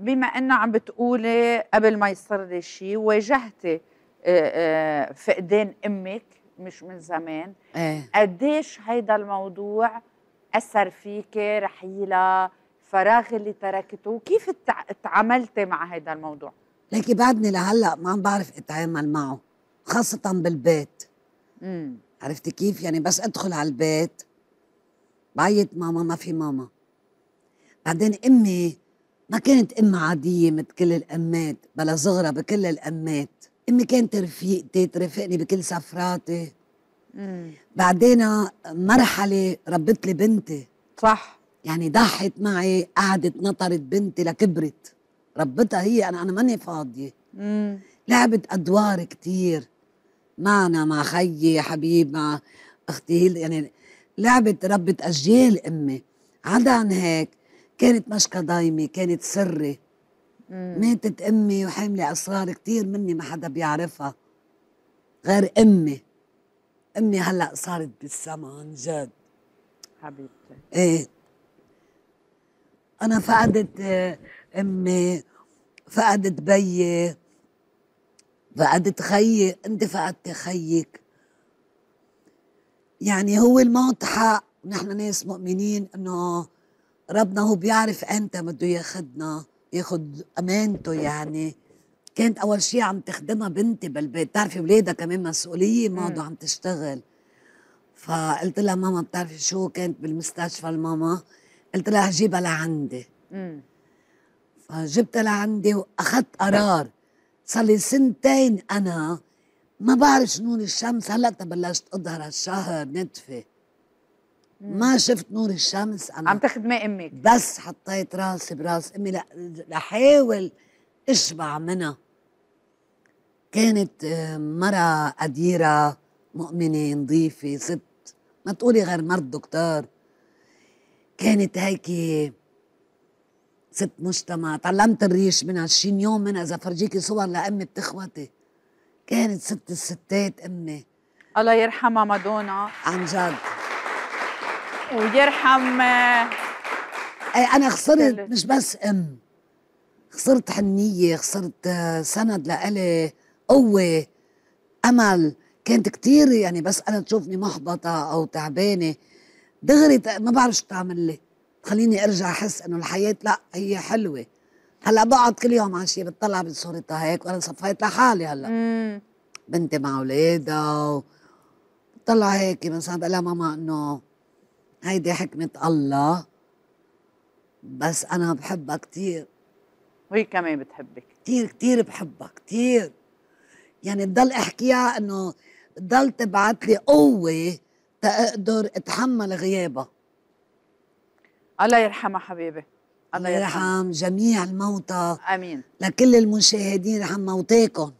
بما انه عم بتقولي قبل ما يصير لي شيء واجهتي آه، آه، فقدان امك مش من زمان ايه. قديش هيدا الموضوع اثر فيكي رحيلة فراغ اللي تركته وكيف تعاملتي مع هيدا الموضوع لكن بعدني لهلا ما عم بعرف اتعامل معه خاصه بالبيت مم. عرفتي كيف يعني بس ادخل على البيت بعيط ماما ما في ماما بعدين امي ما كانت أم عادية مثل كل الأمات بلا زغرة بكل الأمات أمي كانت رفيقتي ترافقني بكل سفراتي بعدين مرحلة ربت لي بنتي صح يعني ضحت معي قعدت نطرت بنتي لكبرت ربتها هي أنا أنا ماني فاضية لعبت أدوار كتير معنا مع خيي حبيب مع أختي يعني لعبت ربت أجيال أمي عدا عن هيك كانت مشكة ضايمة كانت سري ماتت امي وحامله اسرار كتير مني ما حدا بيعرفها غير امي امي هلا صارت بالسما عن جد حبيبتي ايه انا فقدت آه، امي فقدت بيي فقدت خيي انت فقدت خيك يعني هو الموت حق ونحن ناس مؤمنين انه ربنا هو بيعرف انت بده ياخدنا ياخد امانته يعني كانت اول شيء عم تخدمها بنتي بالبيت بتعرفي ولادها كمان مسؤوليه ما عم تشتغل فقلت لها ماما بتعرفي شو كانت بالمستشفى الماما قلت لها هجيبها لعندي فجبتها لعندي واخذت قرار صار لي سنتين انا ما بعرف شنون الشمس هلا بلشت اظهر هالشهر نتفه ما شفت نور الشمس أنا عم تاخذ ماء امك بس حطيت راسي براس امي لحاول اشبع منها كانت آه، مرة قديرة مؤمنة نظيفة ست ما تقولي غير مرض دكتور كانت هيك ست مجتمع تعلمت الريش منها 20 يوم منها اذا فرجيكي صور لامي بتخوتي كانت ست الستات امي الله يرحمها مادونا عن جد ويرحم إيه، انا خسرت مش بس ام خسرت حنيه خسرت آه، سند لإلي قوه امل كانت كثير يعني بس انا تشوفني محبطه او تعبانه دغري ما بعرف شو تعمل لي تخليني ارجع احس انه الحياه لا هي حلوه هلا بقعد كل يوم على شيء بتطلع بصورتها هيك وانا صفيت لحالي هلا مم. بنتي مع اولادها و... بتطلع هيك مثلا بقول لها ماما انه هيدي حكمة الله بس أنا بحبها كتير وهي كمان بتحبك كتير كتير بحبها كتير يعني بضل احكيها انه بضل تبعت لي قوة تقدر اتحمل غيابها الله يرحمها حبيبي الله يرحم جميع الموتى امين لكل المشاهدين رحم موتاكم